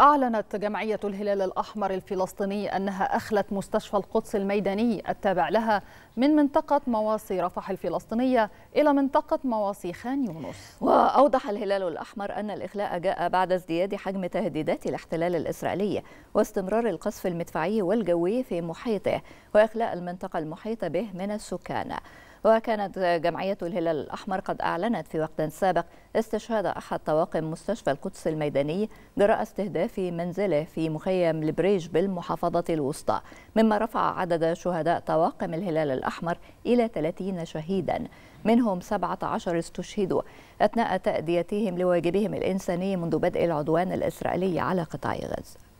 أعلنت جمعية الهلال الأحمر الفلسطيني أنها أخلت مستشفى القدس الميداني التابع لها من منطقة مواصي رفح الفلسطينية إلى منطقة مواصي خان يونس وأوضح الهلال الأحمر أن الإخلاء جاء بعد ازدياد حجم تهديدات الاحتلال الإسرائيلي واستمرار القصف المدفعي والجوي في محيطه وإخلاء المنطقة المحيطة به من السكان وكانت جمعية الهلال الأحمر قد أعلنت في وقت سابق استشهاد أحد طواقم مستشفى القدس الميداني جراء استهداف منزله في مخيم البريج بالمحافظة الوسطى مما رفع عدد شهداء طواقم الهلال الأحمر إلى 30 شهيدا منهم 17 استشهدوا أثناء تأديتهم لواجبهم الإنساني منذ بدء العدوان الإسرائيلي على قطاع غزة